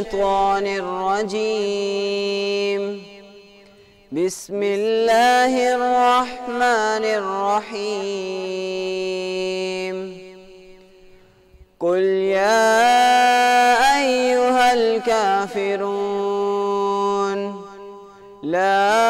الشيطان الرجيم بسم الله الرحمن الرحيم قل يا أيها الكافرون لا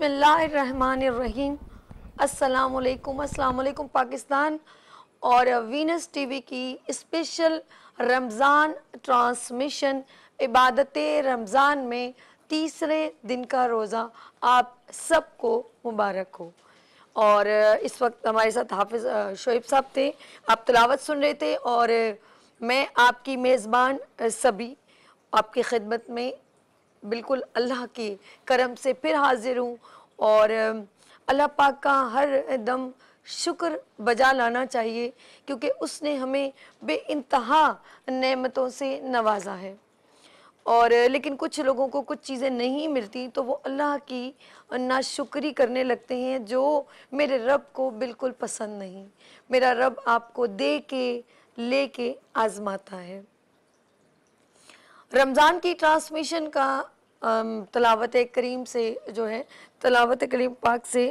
बिसमीम असलकुम असलकुम पाकिस्तान और वीनस टीवी की स्पेशल रमज़ान ट्रांसमिशन इबादत रमज़ान में तीसरे दिन का रोज़ा आप सबको मुबारक हो और इस वक्त हमारे साथ हाफिज शोएब साहब थे आप तलावत सुन रहे थे और मैं आपकी मेज़बान सभी आपकी खिदमत में बिल्कुल अल्लाह की करम से फिर हाजिर हूँ और अल्लाह पाक का हर दम शुक्र बजा लाना चाहिए क्योंकि उसने हमें बे इंतहा नमतों से नवाजा है और लेकिन कुछ लोगों को कुछ चीज़ें नहीं मिलती तो वो अल्लाह की नाशुक्री करने लगते हैं जो मेरे रब को बिल्कुल पसंद नहीं मेरा रब आपको दे के ले के आजमाता है रमज़ान की ट्रांसमिशन का तलावत करीम से जो है तलावत करीम पाक से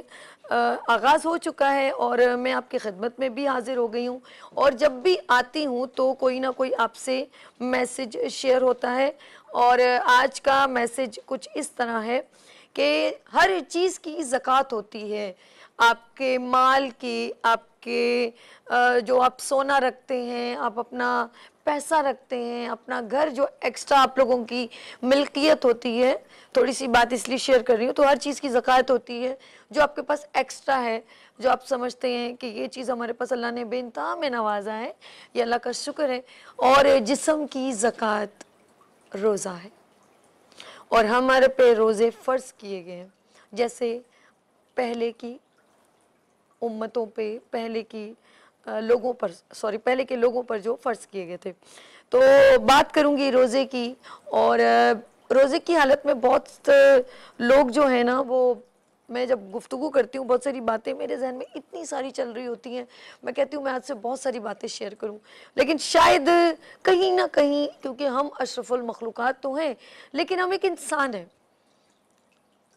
आगाज़ हो चुका है और मैं आपकी खदमत में भी हाज़िर हो गई हूँ और जब भी आती हूँ तो कोई ना कोई आपसे मैसेज शेयर होता है और आज का मैसेज कुछ इस तरह है कि हर चीज़ की ज़क़़त होती है आपके माल की आप आपके जो आप सोना रखते हैं आप अपना पैसा रखते हैं अपना घर जो एक्स्ट्रा आप लोगों की मिल्कियत होती है थोड़ी सी बात इसलिए शेयर कर रही हूँ तो हर चीज़ की ज़क़़त होती है जो आपके पास एक्स्ट्रा है जो आप समझते हैं कि ये चीज़ हमारे पास अल्लाह ने बेनता में नवाजा है ये अल्लाह का शुक्र है और जिसम की ज़क़़त रोज़ा है और हमारे पे रोज़े फ़र्ज़ किए गए हैं जैसे पहले की उम्मतों पे पहले की लोगों पर सॉरी पहले के लोगों पर जो फ़र्ज किए गए थे तो बात करूँगी रोज़े की और रोज़े की हालत में बहुत लोग जो है ना वो मैं जब गुफ्तु करती हूँ बहुत सारी बातें मेरे जहन में इतनी सारी चल रही होती हैं मैं कहती हूँ मैं आज से बहुत सारी बातें शेयर करूँ लेकिन शायद कहीं ना कहीं क्योंकि हम अशरफुल मखलूक तो हैं लेकिन हम एक इंसान हैं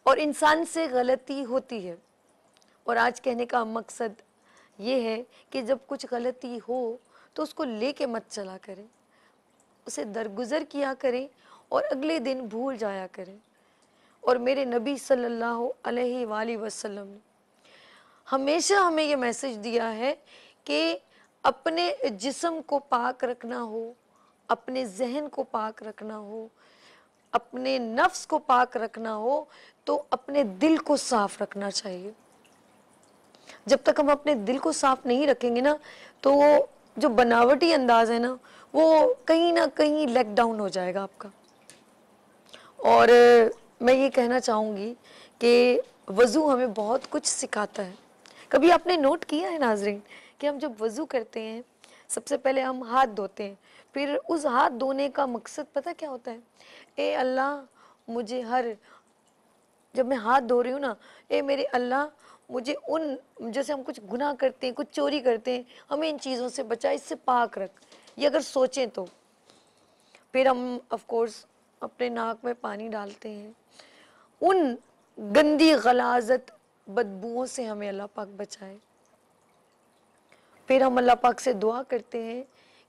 और इंसान से गलती होती है और आज कहने का मकसद ये है कि जब कुछ गलती हो तो उसको ले के मत चला करें उसे दरगुजर किया करें और अगले दिन भूल जाया करें और मेरे नबी सल्लल्लाहु अलैहि वसल्लम ने हमेशा हमें ये मैसेज दिया है कि अपने जिस्म को पाक रखना हो अपने जहन को पाक रखना हो अपने नफ्स को पाक रखना हो तो अपने दिल को साफ रखना चाहिए जब तक हम अपने दिल को साफ नहीं रखेंगे ना तो वो जो बनावटी अंदाज है ना वो कहीं ना कहीं लेक डाउन हो जाएगा आपका और मैं ये कहना चाहूँगी कि वज़ू हमें बहुत कुछ सिखाता है कभी आपने नोट किया है नाजरीन कि हम जब वज़ू करते हैं सबसे पहले हम हाथ धोते हैं फिर उस हाथ धोने का मकसद पता क्या होता है ए अल्लाह मुझे हर जब मैं हाथ धो रही हूँ ना ए मेरे अल्लाह मुझे उन जैसे हम कुछ गुनाह करते हैं कुछ चोरी करते हैं हमें इन चीज़ों से बचा इससे पाक रख ये अगर सोचें तो फिर हम कोर्स अपने नाक में पानी डालते हैं उन गंदी गलाजत बदबुओं से हमें अल्लाह पाक बचाए फिर हम अल्लाह पाक से दुआ करते हैं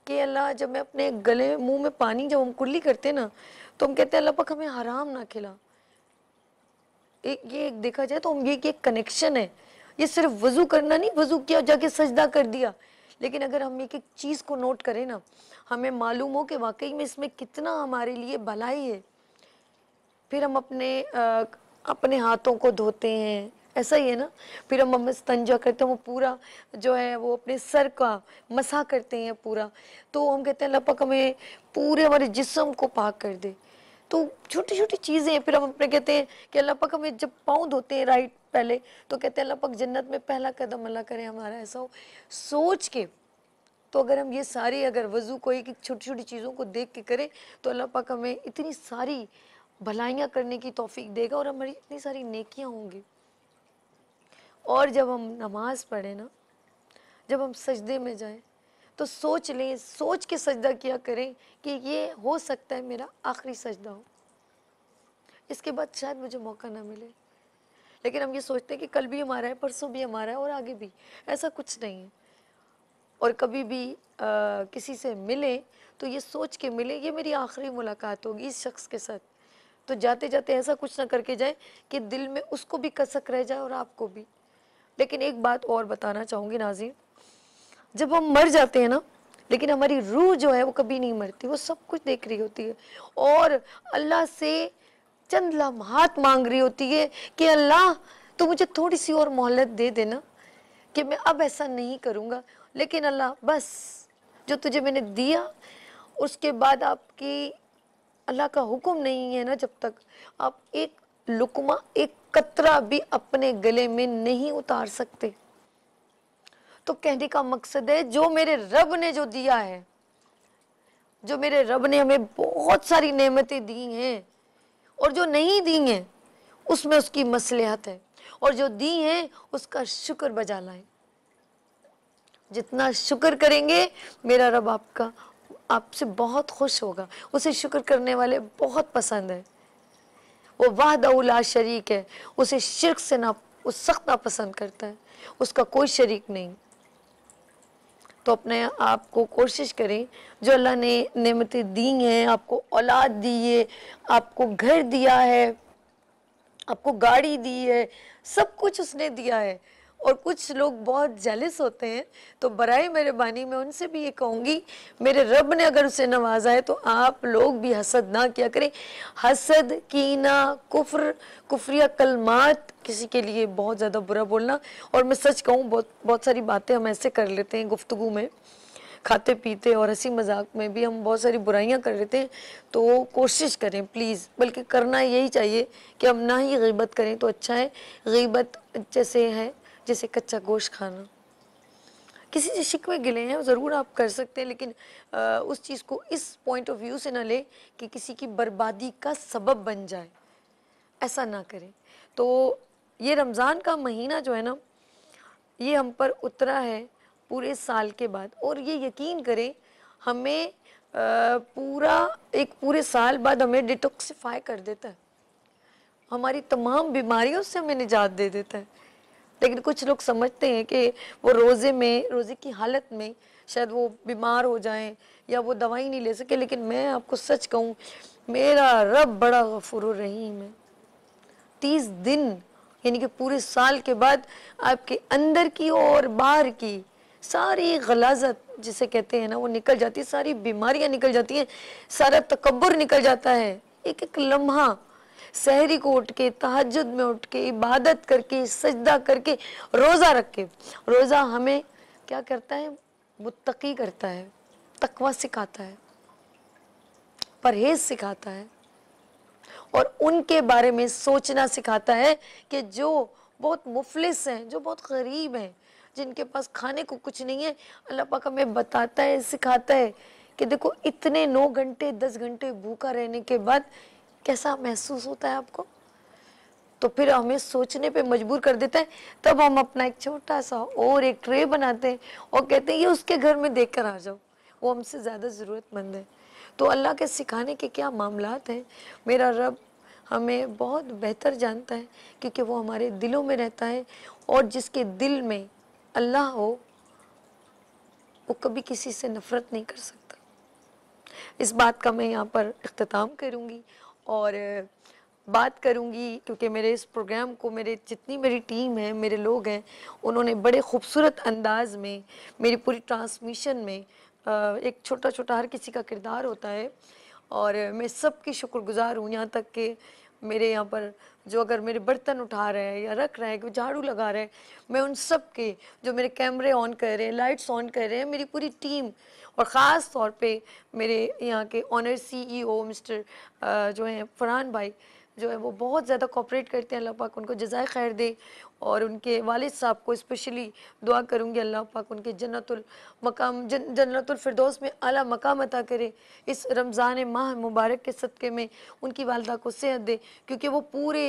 कि अल्लाह जब मैं अपने गले मुंह में पानी जब हम कुल्ली करते हैं ना तो हम कहते हैं अल्लाह पाक हमें हराम ना खिला एक ये एक देखा जाए तो हम ये एक कनेक्शन है ये सिर्फ वजू करना नहीं वजू किया जाके सजदा कर दिया लेकिन अगर हम एक एक चीज़ को नोट करें ना हमें मालूम हो कि वाकई में इसमें कितना हमारे लिए भलाई है फिर हम अपने आ, अपने हाथों को धोते हैं ऐसा ही है ना फिर हम हम स्तंजा करते हैं वो पूरा जो है वो अपने सर का मसा करते हैं पूरा तो हम कहते हैं लपक हमें पूरे हमारे जिसम को पाक कर दे तो छोटी छोटी चीज़ें फिर हम अपने कहते हैं कि अल्लाह पाक हमें जब पाँव धोते हैं राइट पहले तो कहते हैं अल्लाह पाक जन्नत में पहला कदम अल्लाह करे हमारा ऐसा हो सोच के तो अगर हम ये सारी अगर वज़ू कोई एक छोटी छोटी चीज़ों को देख के करें तो अल्लाह पाक हमें इतनी सारी भलाइयाँ करने की तोफ़ी देगा और हमारी इतनी सारी नेकियाँ होंगी और जब हम नमाज़ पढ़ें ना जब हम सजदे में जाएं तो सोच लें सोच के सजदा किया करें कि ये हो सकता है मेरा आखिरी सजदा हो इसके बाद शायद मुझे मौका ना मिले लेकिन हम ये सोचते हैं कि कल भी हमारा है परसों भी हमारा है और आगे भी ऐसा कुछ नहीं है और कभी भी आ, किसी से मिले तो ये सोच के मिले ये मेरी आखिरी मुलाकात होगी इस शख्स के साथ तो जाते जाते ऐसा कुछ ना करके जाए कि दिल में उसको भी कसक रह जाए और आपको भी लेकिन एक बात और बताना चाहूँगी नाजिर जब हम मर जाते हैं ना लेकिन हमारी रूह जो है वो कभी नहीं मरती वो सब कुछ देख रही होती है और अल्लाह से चंद लम्हात मांग रही होती है कि अल्लाह तो मुझे थोड़ी सी और मोहलत दे देना कि मैं अब ऐसा नहीं करूँगा लेकिन अल्लाह बस जो तुझे मैंने दिया उसके बाद आपकी अल्लाह का हुक्म नहीं है ना जब तक आप एक लुकमा एक कतरा भी अपने गले में नहीं उतार सकते तो कहने का मकसद है जो मेरे रब ने जो दिया है जो मेरे रब ने हमें बहुत सारी नेमतें दी हैं और जो नहीं दी हैं उसमें उसकी मसलहत है और जो दी हैं उसका शुक्र बजा लाए जितना शुक्र करेंगे मेरा रब आपका आपसे बहुत खुश होगा उसे शुक्र करने वाले बहुत पसंद है वो दउला शरीक है उसे शिरक से ना उस सख्त ना पसंद करता है उसका कोई शरीक नहीं तो अपने आप को कोशिश करें जो अल्लाह ने नमतें दी हैं आपको औलाद दी है आपको घर दिया है आपको गाड़ी दी है सब कुछ उसने दिया है और कुछ लोग बहुत जलिस होते हैं तो बरए मेहरबानी मैं उनसे भी ये कहूँगी मेरे रब ने अगर उसे नवाजा है तो आप लोग भी हसद ना किया करें हसद कीना कुफ्र कुफ्रिया कलमात किसी के लिए बहुत ज़्यादा बुरा बोलना और मैं सच कहूँ बहुत बहुत सारी बातें हम ऐसे कर लेते हैं गुफ्तु में खाते पीते और हंसी मजाक में भी हम बहुत सारी बुराइयां कर लेते हैं तो कोशिश करें प्लीज़ बल्कि करना यही चाहिए कि हम ना ही गिबत करें तो अच्छा है गीबत जैसे है जैसे कच्चा गोश्त खाना किसी से शिकवे गिले हैं ज़रूर आप कर सकते हैं लेकिन आ, उस चीज़ को इस पॉइंट ऑफ व्यू से ना ले कि किसी की बर्बादी का सबब बन जाए ऐसा ना करें तो ये रमज़ान का महीना जो है ना ये हम पर उतरा है पूरे साल के बाद और ये यकीन करें हमें आ, पूरा एक पूरे साल बाद हमें डिटॉक्सिफाई कर देता है हमारी तमाम बीमारियों से हमें निजात दे देता है लेकिन कुछ लोग समझते हैं कि वो रोज़े में रोज़े की हालत में शायद वो बीमार हो जाएं या वो दवाई नहीं ले सके लेकिन मैं आपको सच कहूँ मेरा रब बड़ा गफुर रहीम है तीस दिन यानी कि पूरे साल के बाद आपके अंदर की और बाहर की सारी गलाजत जिसे कहते हैं ना वो निकल जाती है सारी बीमारियां निकल जाती हैं सारा तकबर निकल जाता है एक एक लम्हा सहरी को उठ के तहजद में उठ के इबादत करके सजदा करके रोज़ा रख के रोज़ा हमें क्या करता है मुतकी करता है तकवा सिखाता है परहेज सिखाता है और उनके बारे में सोचना सिखाता है कि जो बहुत मुफलिस हैं जो बहुत गरीब हैं जिनके पास खाने को कुछ नहीं है अल्लाह पाक हमें बताता है सिखाता है कि देखो इतने नौ घंटे दस घंटे भूखा रहने के बाद कैसा महसूस होता है आपको तो फिर हमें सोचने पे मजबूर कर देता है तब हम अपना एक छोटा सा और एक ट्रे बनाते हैं और कहते हैं ये उसके घर में देख कर आ जाओ वो हमसे ज़्यादा ज़रूरतमंद है तो अल्लाह के सिखाने के क्या मामलात हैं मेरा रब हमें बहुत बेहतर जानता है क्योंकि वो हमारे दिलों में रहता है और जिसके दिल में अल्लाह हो वो कभी किसी से नफ़रत नहीं कर सकता इस बात का मैं यहाँ पर अख्ताम करूँगी और बात करूंगी क्योंकि मेरे इस प्रोग्राम को मेरे जितनी मेरी टीम है मेरे लोग हैं उन्होंने बड़े खूबसूरत अंदाज में मेरी पूरी ट्रांसमिशन में एक छोटा छोटा हर किसी का किरदार होता है और मैं सबकी शुक्रगुजार हूँ यहाँ तक कि मेरे यहाँ पर जो अगर मेरे बर्तन उठा रहे हैं या रख रहे हैं कोई झाड़ू लगा रहे हैं मैं उन सब के जो मेरे कैमरे ऑन कर रहे हैं लाइट्स ऑन कर रहे हैं मेरी पूरी टीम और ख़ास तौर पे मेरे यहाँ के ऑनर सीईओ मिस्टर जो हैं फरहान भाई जो है वो बहुत ज़्यादा कॉपरेट करते हैं अल्लाह पाक उनको जजाय खैर दे और उनके वालिद साहब को स्पेशली दुआ करूँगी अल्लाह पाक उनके जन्नतुल मकाम जन जन्नतफरदोस में अला मकाम अता करे इस रमज़ान माह मुबारक के सदक़े में उनकी वालदा को सेहत दे क्योंकि वो पूरे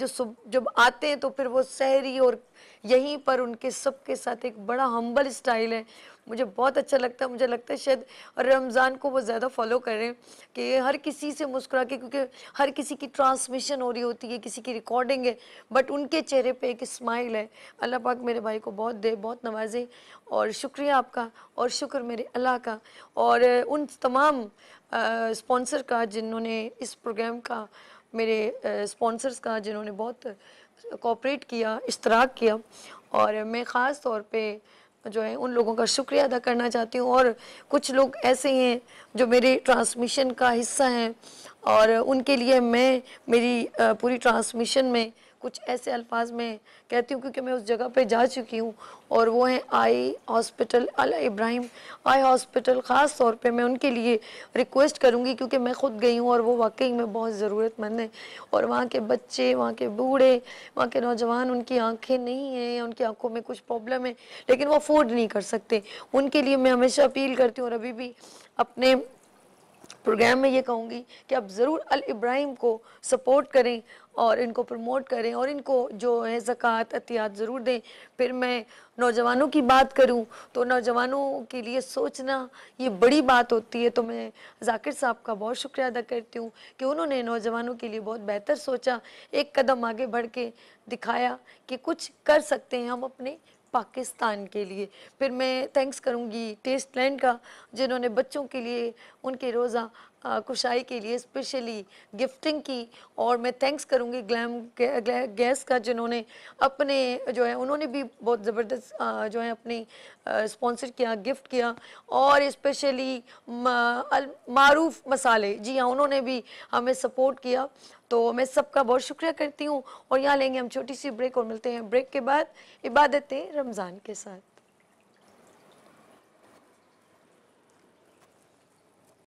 जो सुब जब आते हैं तो फिर वो सहरी और यहीं पर उनके सब के साथ एक बड़ा हम्बल स्टाइल है मुझे बहुत अच्छा लगता है मुझे लगता है शायद रमज़ान को वो ज़्यादा फॉलो करें कि हर किसी से मुस्कुरा के क्योंकि हर किसी की ट्रांसमिशन हो रही होती है किसी की रिकॉर्डिंग है बट उनके चेहरे पे एक स्माइल है अल्लाह पाक मेरे भाई को बहुत दे बहुत नवाजे और शुक्रिया आपका और शुक्र मेरे अल्लाह का और उन तमाम स्पॉन्सर का जिन्होंने इस प्रोग्राम का मेरे स्पॉन्सर्स का जिन्होंने बहुत कॉपरेट किया इश्तराक किया और मैं ख़ास तौर पे जो है उन लोगों का शुक्रिया अदा करना चाहती हूँ और कुछ लोग ऐसे हैं जो मेरे ट्रांसमिशन का हिस्सा हैं और उनके लिए मैं मेरी पूरी ट्रांसमिशन में कुछ ऐसे अल्फाज में कहती हूँ क्योंकि मैं उस जगह पे जा चुकी हूँ और वो हैं eye hospital Al Ibrahim eye hospital ख़ास तौर पे मैं उनके लिए रिक्वेस्ट करूँगी क्योंकि मैं खुद गई हूँ और वो वाकई में बहुत ज़रूरतमंद है और वहाँ के बच्चे वहाँ के बूढ़े वहाँ के नौजवान उनकी आँखें नहीं हैं या उनकी आँखों में कुछ प्रॉब्लम है लेकिन वो अफोर्ड नहीं कर सकते उनके लिए मैं हमेशा अपील करती हूँ और अभी भी अपने प्रोग्राम में ये कहूँगी कि आप ज़रूर अल इब्राहिम को सपोर्ट करें और इनको प्रमोट करें और इनको जो है ज़क़़त अतियात ज़रूर दें फिर मैं नौजवानों की बात करूं तो नौजवानों के लिए सोचना ये बड़ी बात होती है तो मैं जाकिर साहब का बहुत शुक्रिया अदा करती हूँ कि उन्होंने नौजवानों के लिए बहुत बेहतर सोचा एक कदम आगे बढ़ के दिखाया कि कुछ कर सकते हैं हम अपने पाकिस्तान के लिए फिर मैं थैंक्स करूंगी टेस्ट लैंड का जिन्होंने बच्चों के लिए उनके रोज़ा कुशाई के लिए स्पेशली गिफ्टिंग की और मैं थैंक्स करूंगी ग्लैम गैस का जिन्होंने अपने जो है उन्होंने भी बहुत ज़बरदस्त जो है अपनी स्पॉन्सर किया गिफ्ट किया और स्पेशली मारूफ मसाले जी हाँ उन्होंने भी हमें सपोर्ट किया तो मैं सबका बहुत शुक्रिया करती हूँ और यहाँ लेंगे हम छोटी सी ब्रेक और मिलते हैं ब्रेक के बाद इबादतें रमज़ान के साथ